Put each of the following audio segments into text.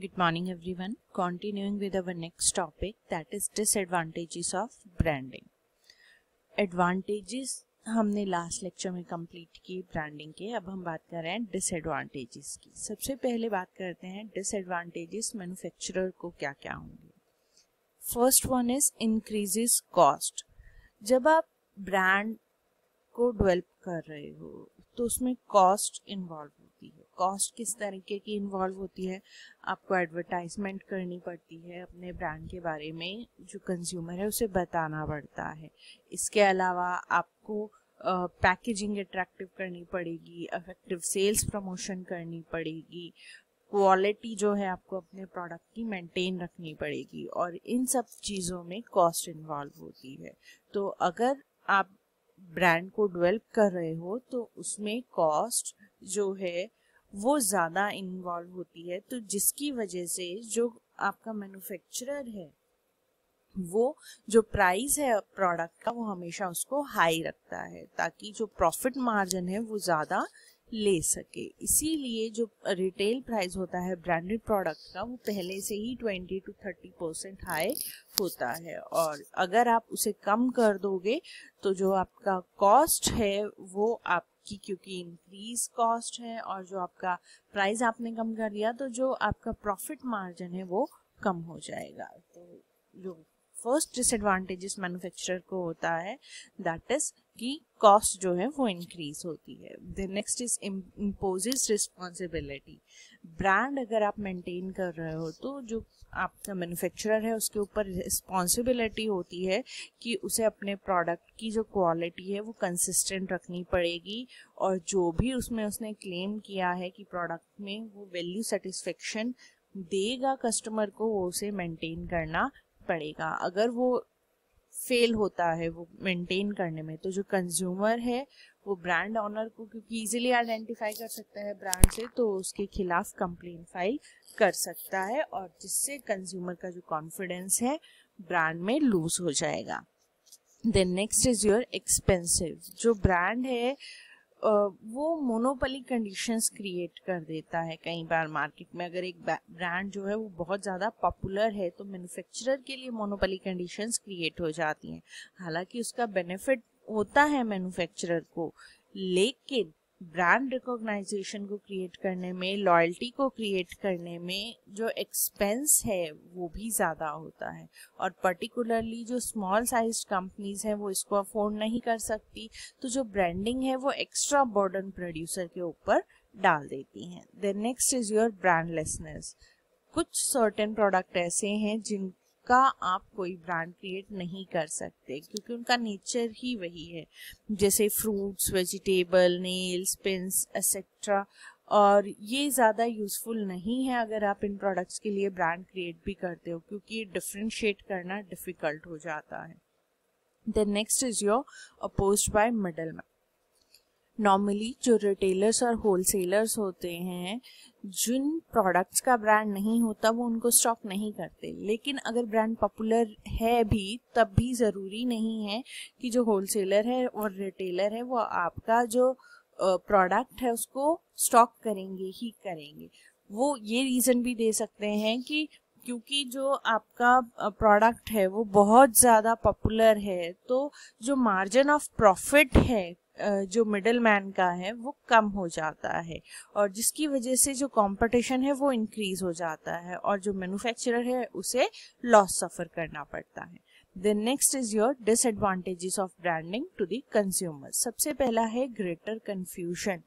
Good morning everyone. Continuing with our next topic that is disadvantages of branding. Advantages हमने last lecture में complete की branding के अब हम बात कर रहे हैं डिसएडवांटेजेस की सबसे पहले बात करते हैं डिसएडवांटेजेस मैन्युफैक्चरर को क्या क्या होंगे first one is increases cost जब आप ब्रांड को डेवलप कर रहे हो तो उसमें कॉस्ट इन्वॉल्व होती है कॉस्ट किस तरीके की इन्वॉल्व होती है आपको एडवर्टाइजमेंट करनी पड़ती है अपने ब्रांड के बारे में जो कंज्यूमर है उसे बताना पड़ता है इसके अलावा आपको पैकेजिंग अट्रैक्टिव करनी पड़ेगी अफेक्टिव सेल्स प्रमोशन करनी पड़ेगी क्वालिटी जो है आपको अपने प्रोडक्ट की मेंटेन रखनी पड़ेगी और इन सब चीज़ों में कॉस्ट इन्वॉल्व होती है तो अगर आप ब्रांड को डेवलप कर रहे हो तो उसमें कॉस्ट जो है वो ज़्यादा इन्वॉल्व होती है तो जिसकी वजह से जो आपका मैन्युफैक्चरर है वो जो प्राइस है प्रोडक्ट का वो हमेशा उसको हाई रखता है ताकि जो प्रॉफिट मार्जिन है वो ज़्यादा ले सके इसीलिए जो रिटेल प्राइस होता है ब्रांडेड प्रोडक्ट का वो पहले से ही 20 टू 30 परसेंट हाई होता है और अगर आप उसे कम कर दोगे तो जो आपका कॉस्ट है वो आपकी क्योंकि इंक्रीज कॉस्ट है और जो आपका प्राइस आपने कम कर दिया तो जो आपका प्रॉफिट मार्जिन है वो कम हो जाएगा तो जो फर्स्ट डिसएडवांटेजेस मैन्युफैक्चरर को होता है दैट इज की कॉस्ट जो है वो इंक्रीज होती है the next is imposes responsibility brand अगर आप मेंटेन कर रहे हो तो जो आपका मैन्युफैक्चरर है उसके ऊपर रिस्पॉन्सिबिलिटी होती है कि उसे अपने प्रोडक्ट की जो क्वालिटी है वो कंसिस्टेंट रखनी पड़ेगी और जो भी उसमें उसने क्लेम किया है कि प्रोडक्ट में वो वैल्यू सेटिस्फेक्शन देगा कस्टमर को वो उसे मेंटेन करना पड़ेगा अगर वो फेल होता है वो मेंटेन करने में तो जो कंज्यूमर है वो ब्रांड ऑनर को क्योंकि इजीली आइडेंटिफाई कर सकता है ब्रांड से तो उसके खिलाफ कंप्लेन फाइल कर सकता है और जिससे कंज्यूमर का जो कॉन्फिडेंस है ब्रांड में लूज हो जाएगा then next is your expensive जो ब्रांड है वो मोनोपली कंडीशंस क्रिएट कर देता है कई बार मार्केट में अगर एक ब्रांड जो है वो बहुत ज़्यादा पॉपुलर है तो मैन्युफैक्चरर के लिए मोनोपली कंडीशंस क्रिएट हो जाती हैं हालांकि उसका बेनिफिट होता है मैन्युफैक्चरर को लेकिन ब्रांड रिकॉग्नाइजेशन को क्रिएट करने में लॉयल्टी को क्रिएट करने में जो एक्सपेंस है वो भी ज़्यादा होता है और पर्टिकुलरली जो स्मॉल साइज कंपनीज हैं वो इसको अफोर्ड नहीं कर सकती तो जो ब्रांडिंग है वो एक्स्ट्रा बॉर्डन प्रोड्यूसर के ऊपर डाल देती हैं then next is your brandlessness कुछ सर्टेन प्रोडक्ट ऐसे हैं जिन का आप कोई ब्रांड क्रिएट नहीं कर सकते क्योंकि उनका नेचर ही वही है जैसे fruits vegetable nails pins etcetera और ये ज़्यादा यूज़फुल नहीं है अगर आप इन प्रोडक्ट्स के लिए ब्रांड क्रिएट भी करते हो क्योंकि ये डिफ्रेंशिएट करना डिफ़िकल्ट हो जाता है the next is your oppose by middle man normally जो रिटेलर्स और होलसेलर्स होते हैं जिन प्रोडक्ट्स का ब्रांड नहीं होता वो उनको स्टॉक नहीं करते लेकिन अगर ब्रांड पॉपुलर है भी तब भी ज़रूरी नहीं है कि जो होलसेलर है और रिटेलर है वो आपका जो प्रोडक्ट है उसको स्टॉक करेंगे ही करेंगे वो ये रीज़न भी दे सकते हैं कि क्योंकि जो आपका प्रोडक्ट है वो बहुत ज़्यादा पॉपुलर है तो जो मार्जिन ऑफ प्रॉफिट है जो मिडल मैन का है वो कम हो जाता है और जिसकी वजह से जो कंपटीशन है वो इंक्रीज हो जाता है और जो मैन्युफैक्चरर है उसे लॉस सफर करना पड़ता है then next is your disadvantages of branding to the consumer सबसे पहला है ग्रेटर कंफ्यूजन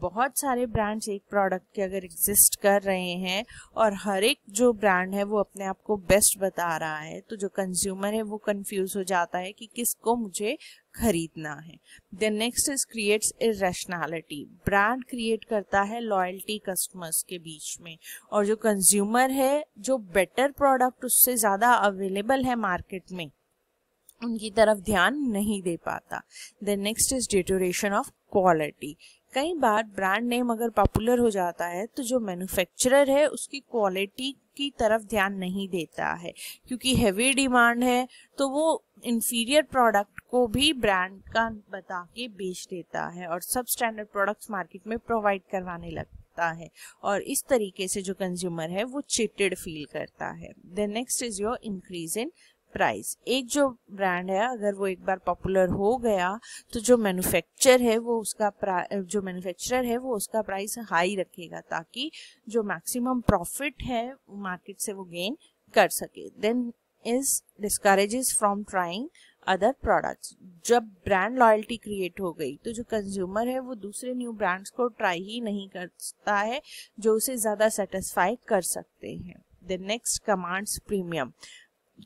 बहुत सारे ब्रांड्स एक प्रोडक्ट के अगर एग्जिस्ट कर रहे हैं और हर एक जो ब्रांड है वो अपने आप को बेस्ट बता रहा है तो जो कंज्यूमर है वो कंफ्यूज हो जाता है कि किसको मुझे खरीदना है the next is creates is rationality brand create करता है लॉयल्टी कस्टमर्स के बीच में और जो कंज्यूमर है जो बेटर प्रोडक्ट उससे ज़्यादा अवेलेबल है मार्केट में उनकी तरफ ध्यान नहीं दे पाता the next is deterioration of quality कई बार ब्रांड नेम अगर पॉपुलर हो जाता है तो जो मैन्युफैक्चरर है उसकी क्वालिटी की तरफ ध्यान नहीं देता है क्योंकि हैवी डिमांड है तो वो इन्फीरियर प्रोडक्ट को भी ब्रांड का बता के बेच देता है और सब स्टैंडर्ड प्रोडक्ट्स मार्केट में प्रोवाइड करवाने लगता है और इस तरीके से जो कंज्यूमर है वो चिटेड फील करता है the next is your increase in price एक जो ब्रांड है अगर वो एक बार पॉपुलर हो गया तो जो मैन्युफैक्चर है वो उसका जो मैन्युफैक्चरर है वो उसका प्राइस हाई रखेगा ताकि जो मैक्सिमम प्रॉफिट है मार्केट से वो गेन कर सके then is discourages from trying other products जब ब्रांड लॉयल्टी क्रिएट हो गई तो जो कंज्यूमर है वो दूसरे न्यू ब्रांड्स को ट्राई ही नहीं करता है जो उसे ज़्यादा सेटिस्फाई कर सकते हैं द नेक्स्ट कमांड्स प्रीमियम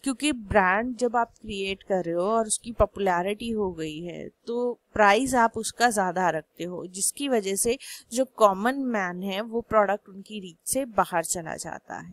क्योंकि ब्रांड जब आप क्रिएट कर रहे हो और उसकी पॉपुलैरिटी हो गई है तो प्राइस आप उसका ज़्यादा रखते हो जिसकी वजह से जो कॉमन मैन है वो प्रोडक्ट उनकी रीच से बाहर चला जाता है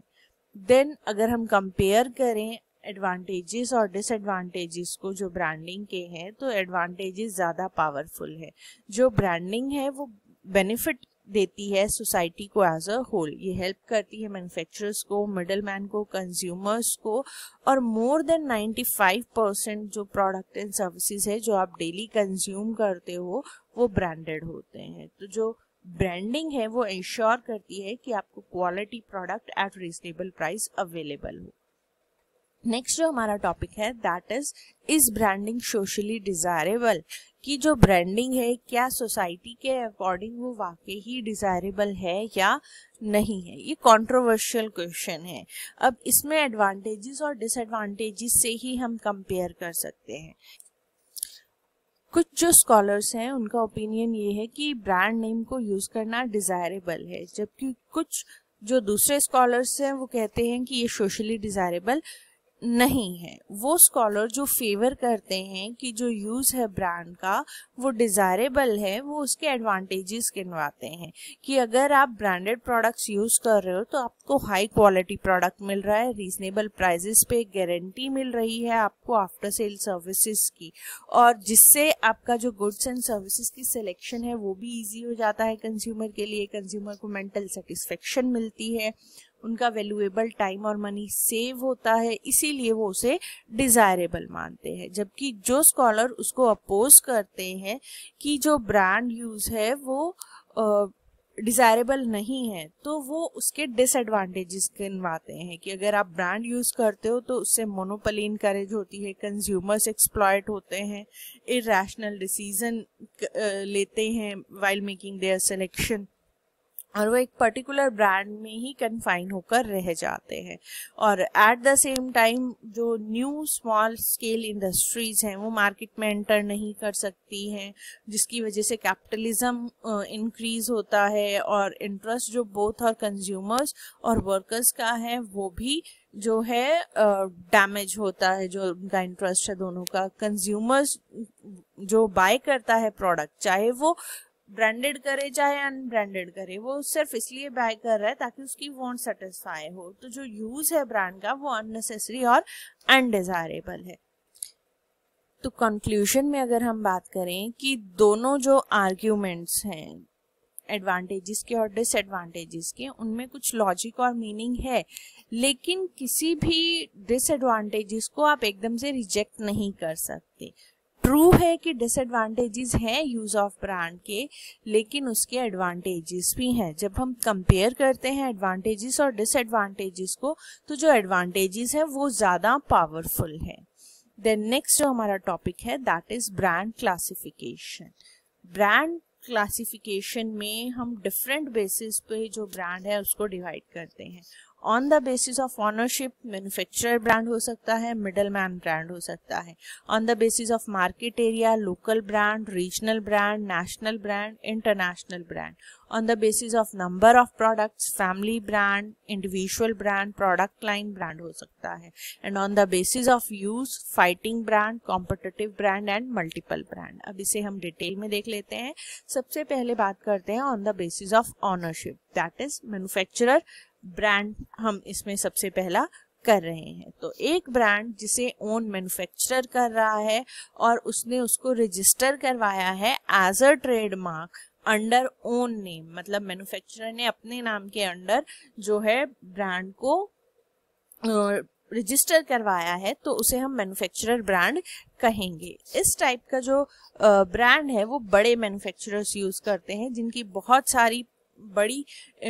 देन अगर हम कंपेयर करें एडवांटेजेस और डिसएडवांटेजेस को जो ब्रांडिंग के हैं तो एडवांटेजेस ज़्यादा पावरफुल है जो ब्रांडिंग है वो बेनिफिट देती है सोसाइटी को एज अ होल ये हेल्प करती है मैन्युफैक्चरर्स को मिडल मैन को कंज्यूमर्स को और मोर देन 95 परसेंट जो प्रोडक्ट एंड सर्विसेज है जो आप डेली कंज्यूम करते हो वो ब्रांडेड होते हैं तो जो ब्रांडिंग है वो इंश्योर करती है कि आपको quality product at reasonable price available हो नेक्स्ट जो हमारा टॉपिक है that is is branding socially desirable कि जो ब्रांडिंग है क्या सोसाइटी के अकॉर्डिंग वो वाकई ही डिजायरेबल है या नहीं है ये कंट्रोवर्शियल क्वेश्चन है अब इसमें एडवांटेजेस और डिसएडवांटेजेस से ही हम कंपेयर कर सकते हैं कुछ जो स्कॉलर्स हैं उनका ओपिनियन ये है कि ब्रांड नेम को यूज़ करना डिज़ायरेबल है जबकि कुछ जो दूसरे स्कॉलर्स हैं वो कहते हैं कि ये सोशली डिज़ायरेबल नहीं है वो स्कॉलर जो फेवर करते हैं कि जो यूज़ है ब्रांड का वो डिज़ायरेबल है वो उसके एडवांटेजेस गिनवाते हैं कि अगर आप ब्रांडेड प्रोडक्ट्स यूज़ कर रहे हो तो आपको हाई क्वालिटी प्रोडक्ट मिल रहा है रीजनेबल प्राइजेस पे गारंटी मिल रही है आपको आफ्टर सेल सर्विसेज की और जिससे आपका जो गुड्स एंड सर्विसेज की सिलेक्शन है वो भी ईजी हो जाता है कंज्यूमर के लिए कंज्यूमर को मेंटल सेटिस्फेक्शन मिलती है उनका वैल्यूएबल टाइम और मनी सेव होता है इसीलिए वो उसे डिजायरेबल मानते हैं जबकि जो स्कॉलर उसको अपोज करते हैं कि जो ब्रांड यूज है वो डिजायरेबल नहीं है तो वो उसके डिसएडवांटेजेस गिनवाते हैं कि अगर आप ब्रांड यूज करते हो तो उससे मोनोपली इनकरेज होती है कंज्यूमर्स एक्सप्लॉयट होते हैं इरेशनल डिसीजन लेते हैं वाइल मेकिंग देयर सिलेक्शन और वो एक पर्टिकुलर ब्रांड में ही कन्फाइन होकर रह जाते हैं और एट द सेम टाइम जो न्यू स्मॉल स्केल इंडस्ट्रीज हैं वो मार्केट में एंटर नहीं कर सकती हैं जिसकी वजह से कैपिटलिज्म इंक्रीज होता है और इंटरेस्ट जो बोथ और कंज्यूमर्स और वर्कर्स का है वो भी जो है डैमेज uh, होता है जो उनका इंटरेस्ट है दोनों का कंज्यूमर्स जो बाय करता है प्रोडक्ट चाहे वो ब्रांडेड करे चाहे अनब्रांडेड करे वो सिर्फ इसलिए बाय कर रहा है ताकि उसकी वॉन्ट सेटिस्फाई हो तो जो यूज है ब्रांड का वो अननेसेसरी और अनडिजायरेबल है तो कंक्लूजन में अगर हम बात करें कि दोनों जो आर्ग्यूमेंट्स हैं एडवांटेजेस के और डिसएडवांटेजेस के उनमें कुछ लॉजिक और मीनिंग है लेकिन किसी भी डिसएडवांटेजेस को आप एकदम से रिजेक्ट नहीं कर सकते ट्रू है कि डिसएडवांटेजेस हैं यूज़ ऑफ ब्रांड के लेकिन उसके एडवांटेजेस भी हैं जब हम कंपेयर करते हैं एडवांटेजेस और डिसएडवांटेजेस को तो जो एडवांटेजेस हैं वो ज़्यादा पावरफुल है देन नेक्स्ट जो हमारा टॉपिक है that is brand classification brand classification में हम डिफरेंट बेसिस पे जो ब्रांड है उसको डिवाइड करते हैं on the basis of ownership manufacturer brand हो सकता है मिडल मैन ब्रांड हो सकता है on the basis of market area local brand regional brand national brand international brand on the basis of number of products family brand individual brand product line brand हो सकता है and on the basis of use fighting brand competitive brand and multiple brand अब इसे हम detail में देख लेते हैं सबसे पहले बात करते हैं on the basis of ownership that is manufacturer brand हम इसमें सबसे पहला कर रहे हैं तो एक ब्रांड जिसे ओन मैन्युफैक्चरर कर रहा है और उसने उसको रजिस्टर करवाया है as a trademark under own name मतलब मैन्युफैक्चरर ने अपने नाम के अंडर जो है ब्रांड को रजिस्टर करवाया है तो उसे हम मैन्युफैक्चरर ब्रांड कहेंगे इस टाइप का जो ब्रांड है वो बड़े मैन्युफैक्चरर्स यूज करते हैं जिनकी बहुत सारी बड़ी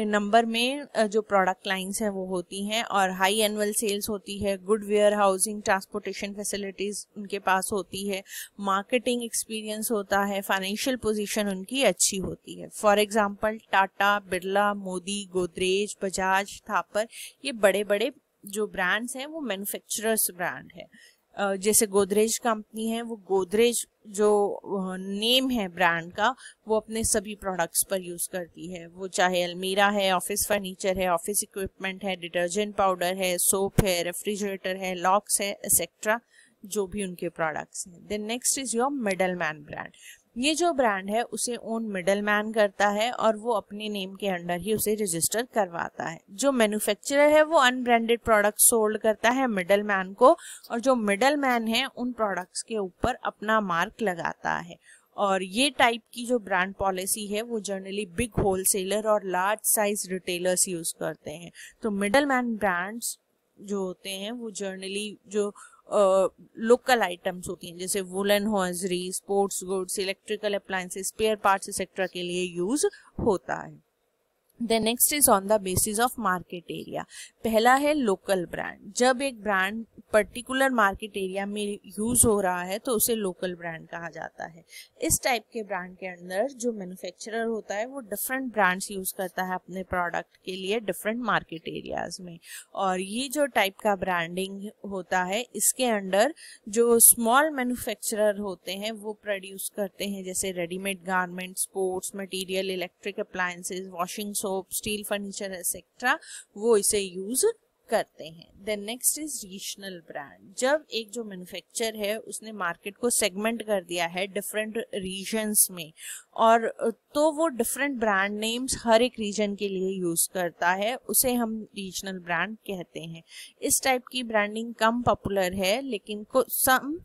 नंबर में जो प्रोडक्ट लाइंस हैं वो होती हैं और हाई एनुअल सेल्स होती है good warehousing transportation facilities उनके पास होती है मार्केटिंग एक्सपीरियंस होता है फाइनेंशियल पोजीशन उनकी अच्छी होती है फॉर एग्जांपल टाटा बिरला मोदी गोदरेज बजाज थापर ये बड़े बड़े जो ब्रांड्स हैं वो मैनुफेक्चरर्स ब्रांड है जैसे गोदरेज कंपनी है वो गोदरेज जो नेम है ब्रांड का वो अपने सभी प्रोडक्ट्स पर यूज़ करती है वो चाहे अलमीरा है ऑफिस फर्नीचर है ऑफिस इक्विपमेंट है डिटर्जेंट पाउडर है सोप है रेफ्रिजरेटर है लॉक्स है एक्सेट्रा जो भी उनके प्रोडक्ट्स हैं then next is your middle man brand ये जो ब्रांड है उसे ओन मिडल मैन करता है और वो अपने नेम के अंडर ही उसे रजिस्टर करवाता है जो मैन्युफैक्चरर है वो अनब्रांडेड प्रोडक्ट सोल्ड करता है मिडल मैन को और जो मिडल मैन है उन प्रोडक्ट्स के ऊपर अपना मार्क लगाता है और ये टाइप की जो ब्रांड पॉलिसी है वो जनरली बिग होलसेलर और लार्ज साइज रिटेलर्स यूज करते हैं तो मिडल मैन ब्रांड्स जो होते हैं वो जर्नली जो लोकल आइटम्स होती हैं जैसे woollen hosiery sports goods electrical appliances spare parts etcetera के लिए यूज होता है the next is on the basis of market area पहला है लोकल ब्रांड जब एक ब्रांड पर्टिकुलर मार्केट एरिया में यूज हो रहा है तो उसे लोकल ब्रांड कहा जाता है इस टाइप के ब्रांड के अंदर जो मैन्युफैक्चरर होता है वो डिफरेंट ब्रांड्स यूज करता है अपने प्रोडक्ट के लिए डिफरेंट मार्केट एरियाज में और ये जो टाइप का ब्रांडिंग होता है इसके अंडर जो स्मॉल मैन्युफैक्चरर होते हैं वो प्रोड्यूस करते हैं जैसे readymade garment sports material electric appliances washing soap steel furniture etcetera वो इसे यूज करते हैं then next is regional brand जब एक जो मैन्युफैक्चर है उसने मार्केट को सेगमेंट कर दिया है डिफरेंट रीजन्स में और तो वो डिफरेंट ब्रांड नेम्स हर एक रीजन के लिए यूज करता है उसे हम रीजनल ब्रांड कहते हैं इस टाइप की ब्रांडिंग कम पॉपुलर है लेकिन सम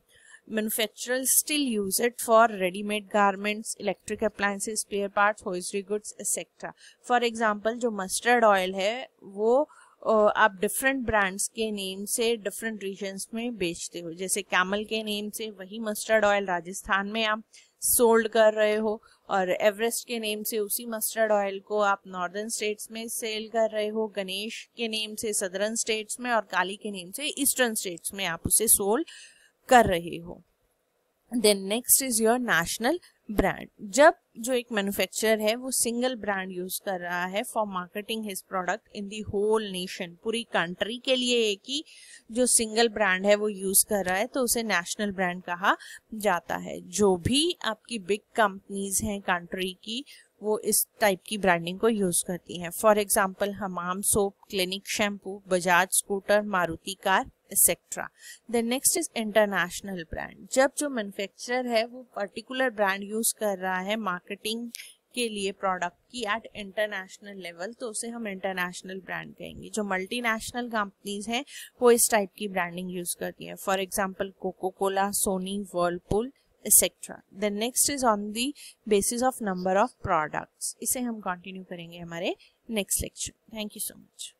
Manufacturers still use it for ready-made garments, electric appliances, spare parts, hosiery goods, etc. For example, जो mustard oil है वो आप डिफरेंट ब्रांड्स के नेम से डिफरेंट रीजन्स में बेचते हो जैसे कैमल के नेम से वही मस्टर्ड ऑयल राजस्थान में आप सोल्ड कर रहे हो और एवरेस्ट के नेम से उसी मस्टर्ड ऑयल को आप नॉर्दर्न स्टेट्स में सेल कर रहे हो गणेश के नेम से सदरन स्टेट्स में और काली के नेम से ईस्टर्न स्टेट्स में आप उसे सोल्ड कर रहे हो then next is your national brand जब जो एक मैन्युफैक्चरर है वो सिंगल ब्रांड यूज कर रहा है for marketing his product in the whole nation पूरी कंट्री के लिए एक ही जो सिंगल ब्रांड है वो यूज कर रहा है तो उसे नेशनल ब्रांड कहा जाता है जो भी आपकी बिग कंपनीज हैं कंट्री की वो इस टाइप की ब्रांडिंग को यूज करती हैं for example Hamam soap Clinic shampoo Bajaj scooter Maruti car etcetera then next is international brand जब जो मैन्युफैक्चरर है वो पर्टिकुलर ब्रांड यूज कर रहा है मार्केटिंग के लिए प्रोडक्ट की एट इंटरनेशनल लेवल तो उसे हम इंटरनेशनल ब्रांड कहेंगे जो मल्टीनेशनल कंपनीज हैं वो इस टाइप की ब्रांडिंग यूज करती हैं for example Coca Cola Sony Whirlpool etcetera then next is on the basis of number of products इसे हम कंटिन्यू करेंगे हमारे next lecture thank you so much